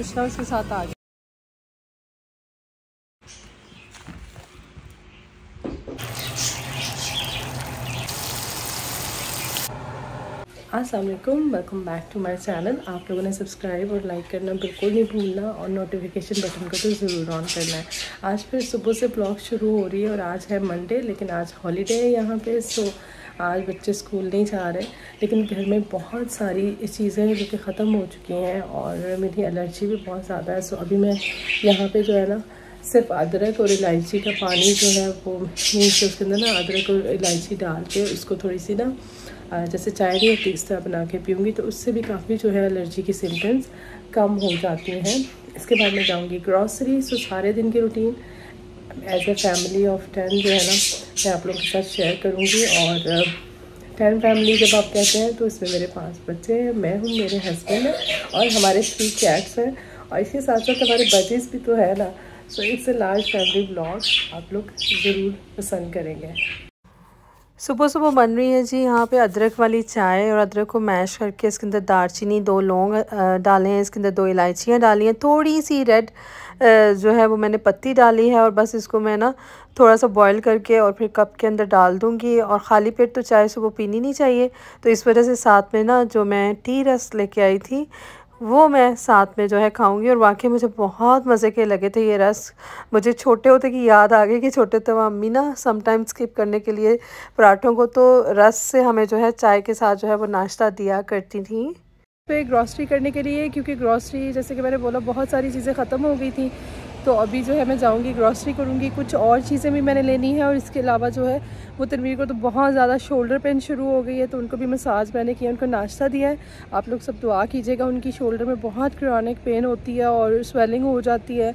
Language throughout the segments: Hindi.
ब्लाउज था उसके साथ आ गया Aslam welcome back to my channel आप लोगों ने सब्सक्राइब और लाइक करना बिल्कुल नहीं भूलना और नोटिफिकेशन बटन को तो ज़रूर ऑन करना है आज फिर सुबह से ब्लॉग शुरू हो रही है और आज है मंडे लेकिन आज हॉलीडे है यहाँ पे सो आज बच्चे स्कूल नहीं जा रहे लेकिन घर में बहुत सारी चीज़ें जो कि ख़त्म हो चुकी हैं और मेरी एलर्जी भी बहुत ज़्यादा है सो अभी मैं यहाँ पे जो है ना सिर्फ अदरक और इलायची का पानी जो है वो मीन्स उसके अंदर ना अदरक और इलायची डाल के उसको थोड़ी सी ना जैसे चाय नहीं होती इस तरह बना के पीऊँगी तो उससे भी काफ़ी जो है एलर्जी की सिम्टम्स कम हो जाती हैं इसके बाद मैं जाऊँगी ग्रॉसरी सो सारे दिन की routine as a family of ten जो है ना मैं आप लोगों के साथ शेयर करूँगी और टेन uh, फैमिली जब आप कहते हैं तो इसमें मेरे पाँच बच्चे हैं मैं हूँ मेरे हस्बैंड हैं और हमारे थ्री कैट्स हैं और इसके साथ साथ हमारे बजेज भी तो है ना so it's a large family blog आप लोग ज़रूर पसंद करेंगे सुबह सुबह बन रही है जी यहाँ पे अदरक वाली चाय और अदरक को मैश करके इसके अंदर दारचीनी दो लौंग uh, डाले हैं इसके अंदर दो इलायचियाँ डाली हैं थोड़ी सी रेड जो है वो मैंने पत्ती डाली है और बस इसको मैं ना थोड़ा सा बॉईल करके और फिर कप के अंदर डाल दूँगी और ख़ाली पेट तो चाय सुबह पीनी नहीं चाहिए तो इस वजह से साथ में ना जो मैं टी रस लेके आई थी वो मैं साथ में जो है खाऊंगी और वाकई मुझे बहुत मज़े के लगे थे ये रस मुझे छोटे होते की याद आ गई कि छोटे तो मम्मी ना समटाइम स्किप करने के लिए पराठों को तो रस से हमें जो है चाय के साथ जो है वो नाश्ता दिया करती थी पे ग्रॉसरी करने के लिए क्योंकि ग्रॉसरी जैसे कि मैंने बोला बहुत सारी चीज़ें ख़त्म हो गई थी तो अभी जो है मैं जाऊंगी ग्रॉसरी करूंगी कुछ और चीज़ें भी मैंने लेनी है और इसके अलावा जो है वो तनवीर को तो बहुत ज़्यादा शोल्डर पेन शुरू हो गई है तो उनको भी मसाज मैंने किया उनको नाश्ता दिया है आप लोग सब दुआ कीजिएगा उनकी शोल्डर में बहुत क्रॉनिक पेन होती है और स्वेलिंग हो जाती है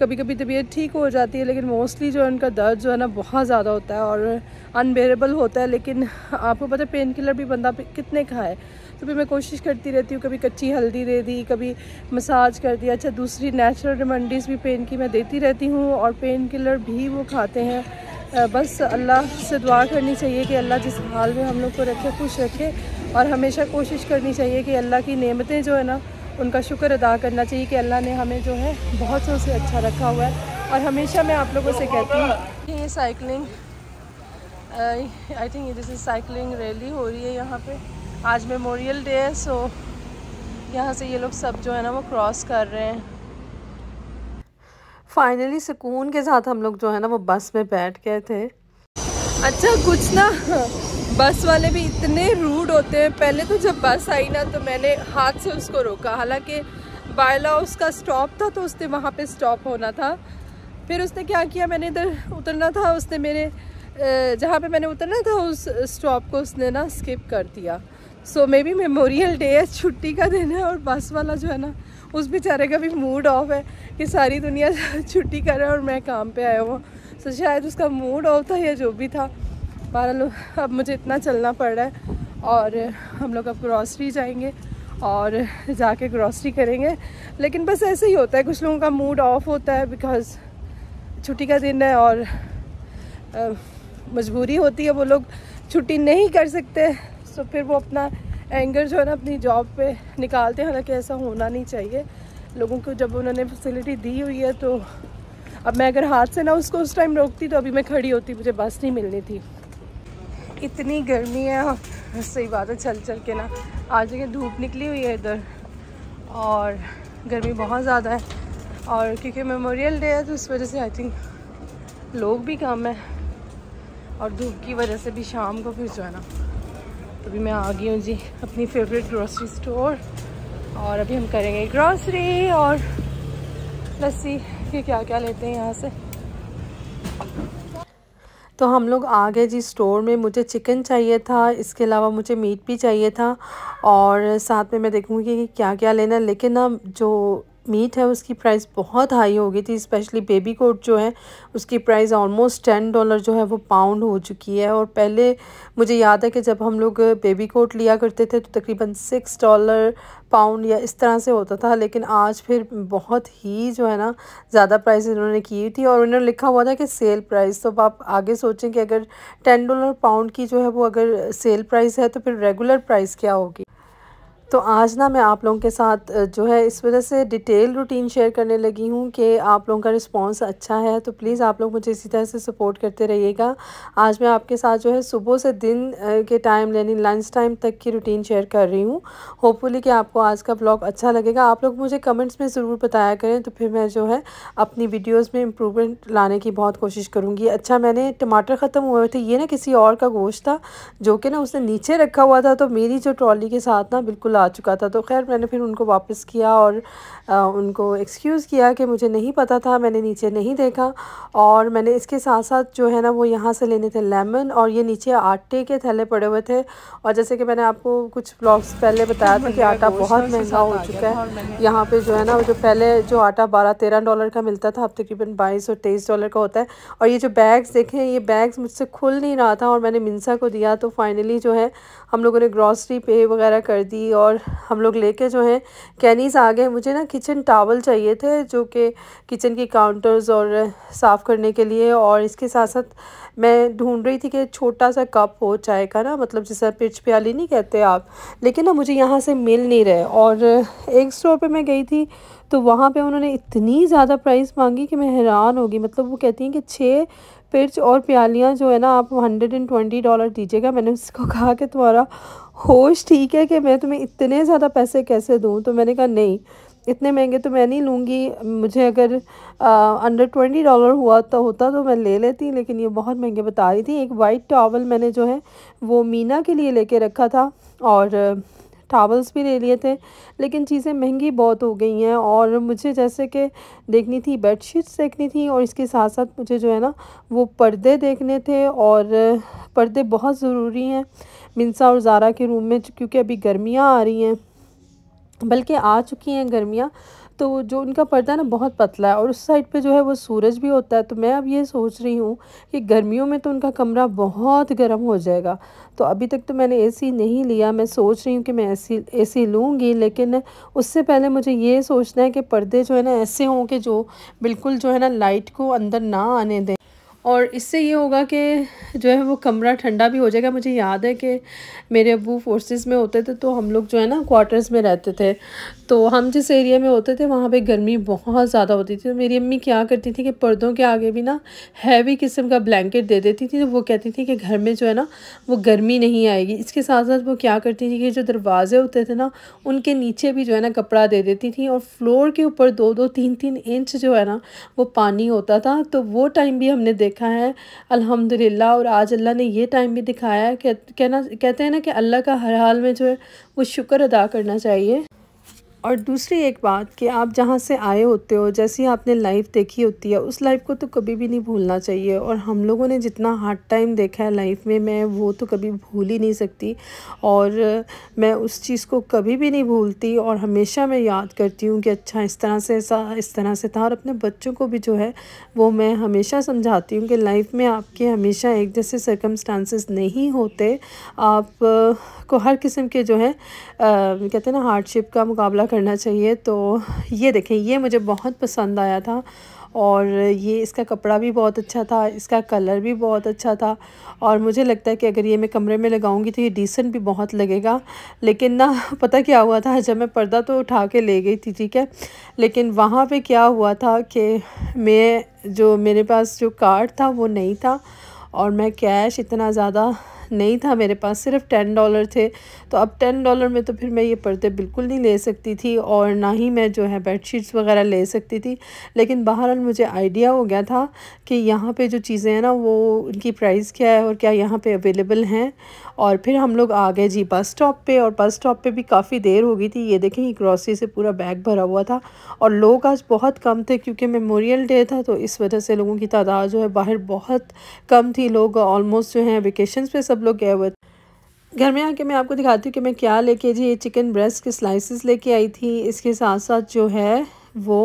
कभी कभी तबीयत ठीक हो जाती है लेकिन मोस्टली जो है उनका दर्द जो है ना बहुत ज़्यादा होता है और अनबेरेबल होता है लेकिन आपको पता है पेन किलर भी बंदा कितने खाए तो फिर मैं कोशिश करती रहती हूँ कभी कच्ची हल्दी दे दी कभी मसाज कर दिया अच्छा दूसरी नेचुरल रेमंडीज़ भी पेन की मैं देती रहती हूँ और पेन किलर भी वो खाते हैं बस अल्लाह से दुआ करनी चाहिए कि अल्लाह जिस हाल में हम लोग को रखे खुश रखे और हमेशा कोशिश करनी चाहिए कि अल्लाह की नेमतें जो है ना उनका शुक्र अदा करना चाहिए कि अल्लाह ने हमें जो है बहुत से उसे अच्छा रखा हुआ है और हमेशा मैं आप लोगों से कहती हूँ कि ये साइकिलिंग आई थिंक जैसे साइकिलिंग रैली हो रही है यहाँ पे आज मेमोरियल डे है सो यहाँ से ये लोग सब जो है ना वो क्रॉस कर रहे हैं फाइनली सुकून के साथ हम लोग जो है ना वो बस में बैठ गए थे अच्छा कुछ ना बस वाले भी इतने रूड होते हैं पहले तो जब बस आई ना तो मैंने हाथ से उसको रोका हालांकि बायला उसका स्टॉप था तो उसने वहाँ पे स्टॉप होना था फिर उसने क्या किया मैंने इधर उतरना था उसने मेरे जहाँ पे मैंने उतरना था उस स्टॉप को उसने ना स्किप कर दिया so maybe memorial day है छुट्टी का दिन है और बस वाला जो है ना उस बेचारे का भी मूड ऑफ है कि सारी दुनिया छुट्टी कर रहा है और मैं काम पर आया हुआ सो शायद उसका मूड ऑफ था या जो भी था बहरहाल अब मुझे इतना चलना पड़ रहा है और हम लोग अब ग्रॉसरी जाएंगे और जाके ग्रॉसरी करेंगे लेकिन बस ऐसे ही होता है कुछ लोगों का मूड ऑफ होता है बिकॉज़ छुट्टी का दिन है और मजबूरी होती है वो लोग छुट्टी नहीं कर सकते तो फिर वो अपना एंगर जो है ना अपनी जॉब पे निकालते हैं हालांकि ऐसा होना नहीं चाहिए लोगों को जब उन्होंने फैसिलिटी दी हुई है तो अब मैं अगर हाथ से ना उसको उस टाइम रोकती तो अभी मैं खड़ी होती मुझे बस नहीं मिलनी थी इतनी गर्मी है और सही बात है चल चल के ना आज देखिए धूप निकली हुई है इधर और गर्मी बहुत ज़्यादा है और क्योंकि मेमोरियल डे है तो इस वजह से आई थिंक लोग भी कम है और धूप की वजह से भी शाम को फिर जाना तो अभी मैं आ गई हूँ जी अपनी फेवरेट ग्रॉसरी स्टोर और अभी हम करेंगे ग्रॉसरी और लस्सी ये क्या क्या लेते हैं यहाँ से तो हम लोग आ गए जी स्टोर में मुझे चिकन चाहिए था इसके अलावा मुझे मीट भी चाहिए था और साथ में मैं देखूँगी कि क्या क्या लेना लेकिन ना जो मीट है उसकी प्राइस बहुत हाई हो गई थी स्पेशली बेबी कोट जो है उसकी प्राइस ऑलमोस्ट टेन डॉलर जो है वो पाउंड हो चुकी है और पहले मुझे याद है कि जब हम लोग बेबी कोट लिया करते थे तो तकरीबन सिक्स डॉलर पाउंड या इस तरह से होता था लेकिन आज फिर बहुत ही जो है ना ज़्यादा प्राइस इन्होंने की थी और इन्होंने लिखा हुआ था कि सेल प्राइस तो आप आगे सोचें कि अगर टेन डॉलर पाउंड की जो है वो अगर सेल प्राइस है तो फिर रेगुलर प्राइस क्या होगी तो आज ना मैं आप लोगों के साथ जो है इस वजह से डिटेल रूटीन शेयर करने लगी हूँ कि आप लोगों का रिस्पांस अच्छा है तो प्लीज़ आप लोग मुझे इसी तरह से सपोर्ट करते रहिएगा आज मैं आपके साथ जो है सुबह से दिन के टाइम यानी लंच टाइम तक की रूटीन शेयर कर रही हूँ होपफुली कि आपको आज का ब्लॉग अच्छा लगेगा आप लोग मुझे कमेंट्स में ज़रूर बताया करें तो फिर मैं जो है अपनी वीडियोज़ में इम्प्रूवमेंट लाने की बहुत कोशिश करूँगी अच्छा मैंने टमाटर ख़त्म हुए थे ये ना किसी और का गोश्त था जो कि ना उसने नीचे रखा हुआ था तो मेरी जो ट्रॉली के साथ ना बिल्कुल आ चुका था तो खैर मैंने फिर उनको वापस किया और उनको एक्सक्यूज़ किया कि मुझे नहीं पता था मैंने नीचे नहीं देखा और मैंने इसके साथ साथ जो है ना वो यहाँ से लेने थे लेमन और ये नीचे आटे के थैले पड़े हुए थे और जैसे कि मैंने आपको कुछ ब्लॉग्स पहले बताया था कि आटा बहुत महंगा हो चुका है यहाँ पर जो है ना वो जो पहले जो आटा बारह तेरह डॉलर का मिलता था अब तकरीबन बाईस और तेईस डॉलर का होता है और ये जो बैग्स देखें ये बैग्स मुझसे खुल नहीं रहा था और मैंने मिनसा को दिया तो फाइनली जो है हम लोगों ने ग्रॉसरी पे वगैरह कर दी और हम लोग लेके जो है कैनीज़ आ गए मुझे ना किचन टावल चाहिए थे जो कि किचन के काउंटर्स और साफ़ करने के लिए और इसके साथ साथ मैं ढूंढ रही थी कि छोटा सा कप हो चाय का ना मतलब जैसा पिच प्याली नहीं कहते आप लेकिन ना मुझे यहाँ से मिल नहीं रहे और एक स्टोर पे मैं गई थी तो वहाँ पे उन्होंने इतनी ज़्यादा प्राइस मांगी कि मैं हैरान होगी मतलब वो कहती हैं कि छः पिर्च और प्यालियाँ जो है ना आप हंड्रेड एंड ट्वेंटी डॉलर दीजिएगा मैंने उसको कहा कि तुम्हारा होश ठीक है कि मैं तुम्हें इतने ज़्यादा पैसे कैसे दूँ तो मैंने कहा नहीं इतने महंगे तो मैं नहीं लूँगी मुझे अगर अंडर ट्वेंटी डॉलर हुआ तो होता तो मैं ले लेती लेकिन ये बहुत महंगे बता रही थी एक वाइट टॉवल मैंने जो है वो मीना के लिए लेके रखा था और टावल्स भी ले लिए थे लेकिन चीज़ें महंगी बहुत हो गई हैं और मुझे जैसे कि देखनी थी बेडशीट्स देखनी थी और इसके साथ साथ मुझे जो है ना वो पर्दे देखने थे और पर्दे बहुत ज़रूरी हैं मिनसा और जारा के रूम में क्योंकि अभी गर्मियाँ आ रही हैं बल्कि आ चुकी हैं गर्मियाँ तो जो उनका पर्दा ना बहुत पतला है और उस साइड पे जो है वो सूरज भी होता है तो मैं अब ये सोच रही हूँ कि गर्मियों में तो उनका कमरा बहुत गर्म हो जाएगा तो अभी तक तो मैंने एसी नहीं लिया मैं सोच रही हूँ कि मैं एसी एसी लूँगी लेकिन उससे पहले मुझे ये सोचना है कि पर्दे जो है ना ऐसे हों कि जो बिल्कुल जो है ना लाइट को अंदर ना आने दें और इससे ये होगा कि जो है वो कमरा ठंडा भी हो जाएगा मुझे याद है कि मेरे अबू फोर्सेस में होते थे तो हम लोग जो है ना क्वार्टर्स में रहते थे तो हम जिस एरिया में होते थे वहाँ पे गर्मी बहुत ज़्यादा होती थी तो मेरी अम्मी क्या करती थी कि पर्दों के आगे भी ना हैवी किस्म का ब्लैंकेट दे देती थी तो वो कहती थी कि घर में जो है ना वो गर्मी नहीं आएगी इसके साथ साथ वो क्या करती थी कि जो दरवाजे होते थे ना उनके नीचे भी जो है ना कपड़ा दे देती थी और फ्लोर के ऊपर दो दो तीन तीन इंच जो है ना वो पानी होता था तो वो टाइम भी हमने देख देखा है अल्हम्दुलिल्लाह और आज अल्लाह ने ये टाइम भी दिखाया है कहना कहते हैं ना कि अल्लाह का हर हाल में जो है वो शुक्र अदा करना चाहिए और दूसरी एक बात कि आप जहाँ से आए होते हो जैसी आपने लाइफ देखी होती है उस लाइफ को तो कभी भी नहीं भूलना चाहिए और हम लोगों ने जितना हार्ड टाइम देखा है लाइफ में मैं वो तो कभी भूल ही नहीं सकती और मैं उस चीज़ को कभी भी नहीं भूलती और हमेशा मैं याद करती हूँ कि अच्छा इस तरह से ऐसा इस तरह से था और अपने बच्चों को भी जो है वो मैं हमेशा समझाती हूँ कि लाइफ में आपके हमेशा एक जैसे सर्कमस्टांसिस नहीं होते आप को हर किस्म के जो है कहते हैं ना हार्डशिप का मुकाबला कर करना चाहिए तो ये देखें ये मुझे बहुत पसंद आया था और ये इसका कपड़ा भी बहुत अच्छा था इसका कलर भी बहुत अच्छा था और मुझे लगता है कि अगर ये मैं कमरे में लगाऊंगी तो ये डिसेंट भी बहुत लगेगा लेकिन ना पता क्या हुआ था जब मैं पर्दा तो उठा के ले गई थी ठीक है लेकिन वहाँ पे क्या हुआ था कि मैं जो मेरे पास जो कार्ड था वो नहीं था और मैं कैश इतना ज़्यादा नहीं था मेरे पास सिर्फ टेन डॉलर थे तो अब टेन डॉलर में तो फिर मैं ये पर्दे बिल्कुल नहीं ले सकती थी और ना ही मैं जो है बेडशीट्स वगैरह ले सकती थी लेकिन बहरहाल मुझे आइडिया हो गया था कि यहाँ पे जो चीज़ें हैं ना वो उनकी प्राइस क्या है और क्या यहाँ पे अवेलेबल हैं और फिर हम लोग आ गए जी बस स्टॉप पे और बस स्टॉप पे भी काफ़ी देर हो गई थी ये देखें ये ग्रॉसरी से पूरा बैग भरा हुआ था और लोग आज बहुत कम थे क्योंकि मेमोरियल डे था तो इस वजह से लोगों की तादाद जो है बाहर बहुत कम थी लोग ऑलमोस्ट जो हैं वेकेशन पर सब लोग गए हुए थे घर में आके मैं आपको दिखाती हूँ कि मैं क्या लेके जी ये चिकन ब्रेस्ट के स्लाइसिस लेके आई थी इसके साथ साथ जो है वो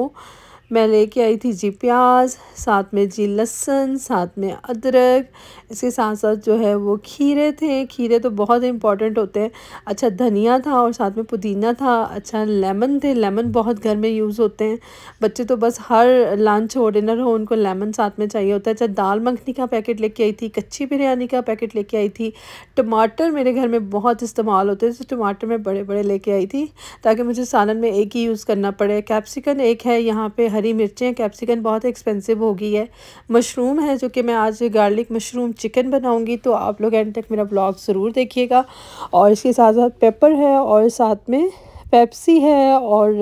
मैं लेके आई थी जी प्याज साथ में जी लहसन साथ में अदरक इसके साथ साथ जो है वो खीरे थे खीरे तो बहुत इंपॉर्टेंट होते हैं अच्छा धनिया था और साथ में पुदीना था अच्छा लेमन थे लेमन बहुत घर में यूज़ होते हैं बच्चे तो बस हर लंच हो डिनर हो उनको लेमन साथ में चाहिए होता है अच्छा दाल मखनी का पैकेट लेके आई थी कच्ची बिरयानी का पैकेट लेके आई थी टमाटर मेरे घर में बहुत इस्तेमाल होते थे तो टमाटर मैं बड़े बड़े लेके आई थी ताकि मुझे सालन में एक ही यूज़ करना पड़े कैप्सिकन एक है यहाँ पर हरी मिर्चें हैं कैप्सिकन बहुत एक्सपेंसिव हो गई है मशरूम है जो कि मैं आज गार्लिक मशरूम चिकन बनाऊंगी तो आप लोग एंड तक मेरा ब्लॉग ज़रूर देखिएगा और इसके साथ साथ पेपर है और साथ में पेप्सी है और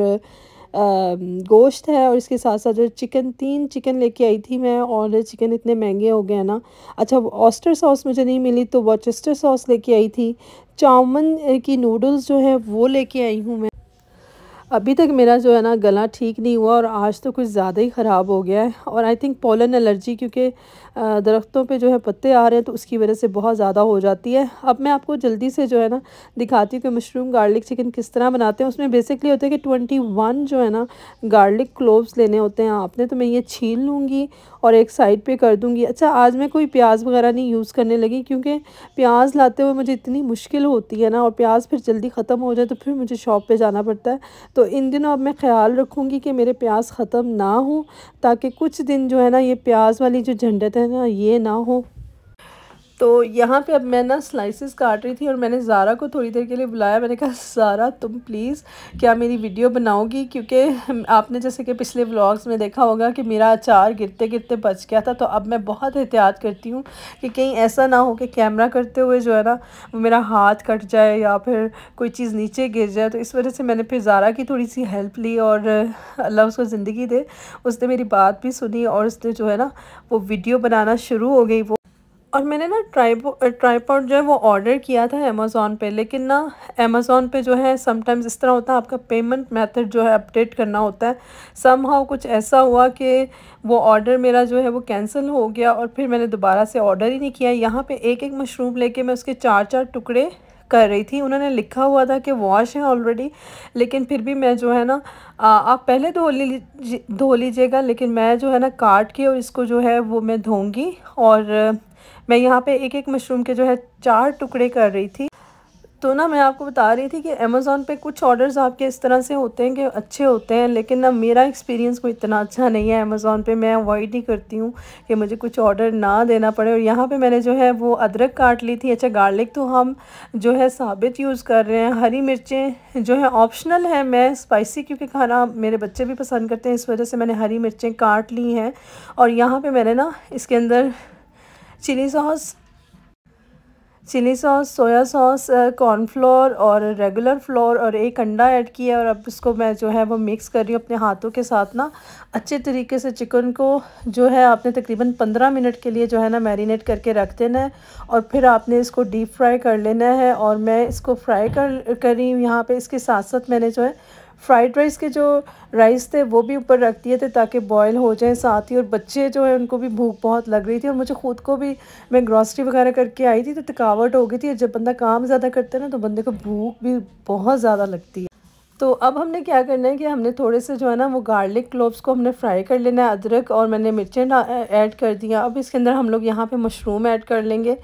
गोश्त है और इसके साथ साथ जो चिकन तीन चिकन लेके आई थी मैं और चिकन इतने महंगे हो गए ना अच्छा ऑस्टर सॉस मुझे नहीं मिली तो वॉचेस्टर सॉस लेके आई थी चाउमन की नूडल्स जो है वो लेके आई हूँ मैं अभी तक मेरा जो है ना गला ठीक नहीं हुआ और आज तो कुछ ज़्यादा ही ख़राब हो गया है और आई थिंक पोलन एलर्जी क्योंकि दरख्तों पे जो है पत्ते आ रहे हैं तो उसकी वजह से बहुत ज़्यादा हो जाती है अब मैं आपको जल्दी से जो है ना दिखाती हूँ कि मशरूम गार्लिक चिकन किस तरह बनाते हैं उसमें बेसिकली होता है कि ट्वेंटी वन जो है ना गार्लिक क्लोव्स लेने होते हैं आपने तो मैं ये छीन लूँगी और एक साइड पर कर दूँगी अच्छा आज मैं कोई प्याज वगैरह नहीं यूज़ करने लगी क्योंकि प्याज लाते हुए मुझे इतनी मुश्किल होती है ना और प्याज फिर जल्दी ख़त्म हो जाए तो फिर मुझे शॉप पर जाना पड़ता है तो इन दिनों अब मैं ख्याल रखूँगी कि मेरे प्याज ख़त्म ना हो ताकि कुछ दिन जो है ना ये प्याज वाली जो झंडत है ना ये ना हो तो यहाँ पे अब मैं ना स्लाइसिस काट रही थी और मैंने ज़ारा को थोड़ी देर के लिए बुलाया मैंने कहा ज़ारा तुम प्लीज़ क्या मेरी वीडियो बनाओगी क्योंकि आपने जैसे कि पिछले व्लॉग्स में देखा होगा कि मेरा अचार गिरते गिरते बच गया था तो अब मैं बहुत एहतियात करती हूँ कि कहीं ऐसा ना हो कि कैमरा करते हुए जो है ना मेरा हाथ कट जाए या फिर कोई चीज़ नीचे गिर जाए तो इस वजह से मैंने फिर ज़ारा की थोड़ी सी हेल्प ली और अल्लाह उसको ज़िंदगी दे उसने मेरी बात भी सुनी और उसने जो है ना वो वीडियो बनाना शुरू हो गई वो और मैंने ना ट्राई ट्राईपॉड जो है वो ऑर्डर किया था अमेज़ोन पे लेकिन ना अमेज़ोन पे जो है समटाइम्स इस तरह होता है आपका पेमेंट मेथड जो है अपडेट करना होता है सम हाउ कुछ ऐसा हुआ कि वो ऑर्डर मेरा जो है वो कैंसिल हो गया और फिर मैंने दोबारा से ऑर्डर ही नहीं किया यहाँ पे एक एक मशरूम लेके मैं उसके चार चार टुकड़े कर रही थी उन्होंने लिखा हुआ था कि वॉश है ऑलरेडी लेकिन फिर भी मैं जो है ना आप पहले धो ली धो लीजिएगा लेकिन मैं जो है ना काट के और इसको जो है वो मैं धोंगी और मैं यहाँ पे एक एक मशरूम के जो है चार टुकड़े कर रही थी तो ना मैं आपको बता रही थी कि अमेज़ोन पे कुछ ऑर्डर्स आपके इस तरह से होते हैं कि अच्छे होते हैं लेकिन ना मेरा एक्सपीरियंस कोई इतना अच्छा नहीं है अमेज़ोन पे मैं अवॉइड ही करती हूँ कि मुझे कुछ ऑर्डर ना देना पड़े और यहाँ पे मैंने जो है वो अदरक काट ली थी अच्छा गार्लिक तो हम जो है साबित यूज़ कर रहे हैं हरी मिर्चें जो है ऑप्शनल हैं मैं स्पाइसी क्योंकि खाना मेरे बच्चे भी पसंद करते हैं इस वजह से मैंने हरी मिर्चें काट ली हैं और यहाँ पर मैंने ना इसके अंदर chilli sauce chilli sauce soya sauce cornflour और रेगुलर फ्लोर और एक अंडा ऐड किया और अब इसको मैं जो है वो मिक्स कर रही हूँ अपने हाथों के साथ ना अच्छे तरीके से चिकन को जो है आपने तकरीबन पंद्रह मिनट के लिए जो है ना मैरिनेट करके रख देना है और फिर आपने इसको डीप फ्राई कर लेना है और मैं इसको फ्राई कर करी यहाँ पर इसके साथ साथ मैंने जो है फ्राइड राइस के जो राइस थे वो भी ऊपर रख दिए थे ताकि बॉयल हो जाए साथ ही और बच्चे जो है उनको भी भूख बहुत लग रही थी और मुझे खुद को भी मैं ग्रॉसरी वगैरह करके आई थी तो थकावट हो गई थी और जब बंदा काम ज़्यादा करता है ना तो बंदे को भूख भी बहुत ज़्यादा लगती है तो अब हमने क्या करना है कि हमने थोड़े से जो है ना वो गार्लिक क्लोब्स को हमने फ्राई कर लेना है अदरक और मैंने मिर्चें ऐड कर दिया अब इसके अंदर हम लोग यहाँ पे मशरूम ऐड कर लेंगे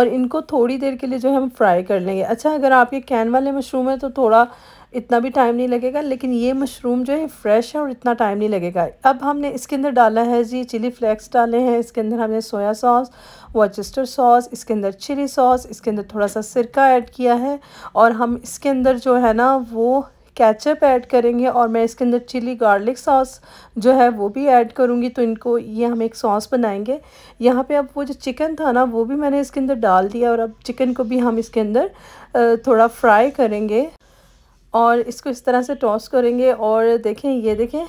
और इनको थोड़ी देर के लिए जो है हम फ्राई कर लेंगे अच्छा अगर आप ये कैन वाले मशरूम है तो थोड़ा इतना भी टाइम नहीं लगेगा लेकिन ये मशरूम जो है फ्रेश है और इतना टाइम नहीं लगेगा अब हमने इसके अंदर डाला है जी चिली फ्लेक्स डाले हैं इसके अंदर हमने सोया सॉस वॉचस्टर सॉस इसके अंदर चिली सॉस इसके अंदर थोड़ा सा सिरका ऐड किया है और हम इसके अंदर जो है ना वो कैचअप ऐड करेंगे और मैं इसके अंदर चिली गार्लिक सॉस जो है वो भी ऐड करूँगी तो इनको ये हम एक सॉस बनाएंगे यहाँ पे अब वो जो चिकन था ना वो भी मैंने इसके अंदर डाल दिया और अब चिकन को भी हम इसके अंदर थोड़ा फ्राई करेंगे और इसको इस तरह से टॉस करेंगे और देखें ये देखें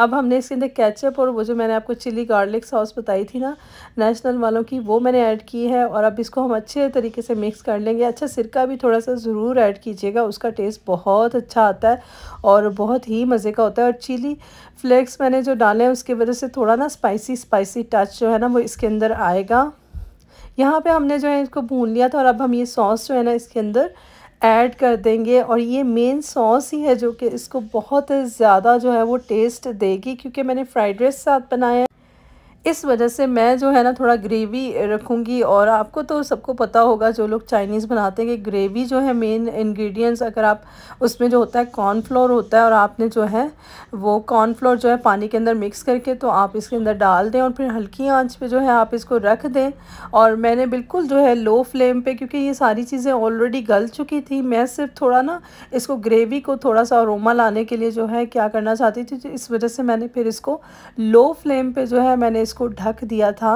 अब हमने इसके अंदर कैचअप और वो जो मैंने आपको चिली गार्लिक सॉस बताई थी ना नेशनल वालों की वो मैंने ऐड की है और अब इसको हम अच्छे तरीके से मिक्स कर लेंगे अच्छा सिरका भी थोड़ा सा ज़रूर ऐड कीजिएगा उसका टेस्ट बहुत अच्छा आता है और बहुत ही मज़े का होता है और चिली फ्लेक्स मैंने जो डाले हैं उसकी वजह से थोड़ा ना स्पाइसी स्पाइसी टच जो है ना वो इसके अंदर आएगा यहाँ पर हमने जो है इसको भून लिया था और अब हम ये सॉस जो है ना इसके अंदर ऐड कर देंगे और ये मेन सॉस ही है जो कि इसको बहुत ज़्यादा जो है वो टेस्ट देगी क्योंकि मैंने फ्राइड राइस साथ बनाया इस वजह से मैं जो है ना थोड़ा ग्रेवी रखूँगी और आपको तो सबको पता होगा जो लोग चाइनीज़ बनाते हैं कि ग्रेवी जो है मेन इंग्रेडिएंट्स अगर आप उसमें जो होता है कॉर्नफ्लोर होता है और आपने जो है वो कॉर्नफ्लोर जो है पानी के अंदर मिक्स करके तो आप इसके अंदर डाल दें और फिर हल्की आँच पर जो है आप इसको रख दें और मैंने बिल्कुल जो है लो फ्लेम पर क्योंकि ये सारी चीज़ें ऑलरेडी गल चुकी थी मैं सिर्फ थोड़ा ना इसको ग्रेवी को थोड़ा सा रोमा लाने के लिए जो है क्या करना चाहती थी तो इस वजह से मैंने फिर इसको लो फ्लेम पर जो है मैंने इसको ढक दिया था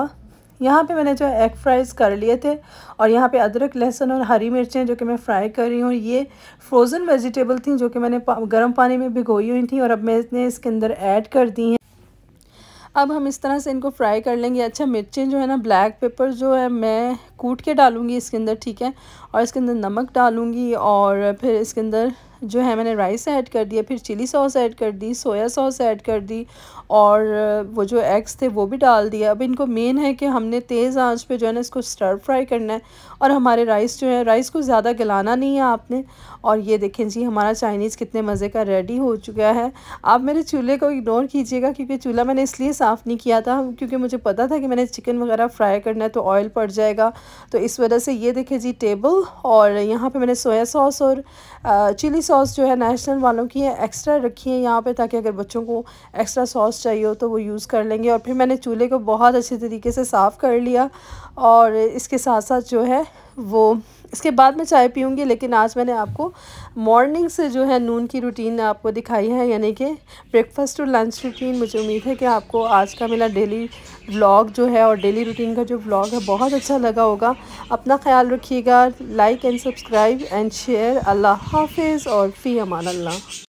यहाँ पे मैंने जो है एग फ्राइज़ कर लिए थे और यहाँ पे अदरक लहसुन और हरी मिर्चें जो कि मैं फ्राई कर रही हूँ ये फ्रोज़न वेजिटेबल थी जो कि मैंने पा, गर्म पानी में भिगोई हुई थी और अब मैंने इसके अंदर ऐड कर दी हैं अब हम इस तरह से इनको फ्राई कर लेंगे अच्छा मिर्चें जो है ना ब्लैक पेपर जो है मैं कूट के डालूँगी इसके अंदर ठीक है और इसके अंदर नमक डालूंगी और फिर इसके अंदर जो है मैंने राइस ऐड कर दिया फिर चिली सॉस ऐड कर दी सोया सॉस ऐड कर दी और वो जो एग्स थे वो भी डाल दिया अब इनको मेन है कि हमने तेज़ आंच पे जो है ना इसको स्टर फ्राई करना है और हमारे राइस जो है राइस को ज़्यादा गलाना नहीं है आपने और ये देखें जी हमारा चाइनीज़ कितने मज़े का रेडी हो चुका है आप मेरे चूल्हे को इग्नोर कीजिएगा क्योंकि चूल्हा मैंने इसलिए साफ़ नहीं किया था क्योंकि मुझे पता था कि मैंने चिकन वगैरह फ्राई करना है तो ऑयल पड़ जाएगा तो इस वजह से ये देखें जी टेबल और यहाँ पर मैंने सोया सॉस और चिली सॉस जो है नेशनल वालों की है एक्स्ट्रा रखी है यहाँ पे ताकि अगर बच्चों को एक्स्ट्रा सॉस चाहिए हो तो वो यूज़ कर लेंगे और फिर मैंने चूल्हे को बहुत अच्छे तरीके से साफ़ कर लिया और इसके साथ साथ जो है वो इसके बाद मैं चाय पीऊँगी लेकिन आज मैंने आपको मॉर्निंग से जो है नून की रूटीन आपको दिखाई है यानी कि ब्रेकफास्ट और लंच रूटीन मुझे उम्मीद है कि आपको आज का मेरा डेली व्लॉग जो है और डेली रूटीन का जो व्लॉग है बहुत अच्छा लगा होगा अपना ख्याल रखिएगा like and subscribe and share अल्लाह हाफिज़ और फ़ी अमान अल्लाह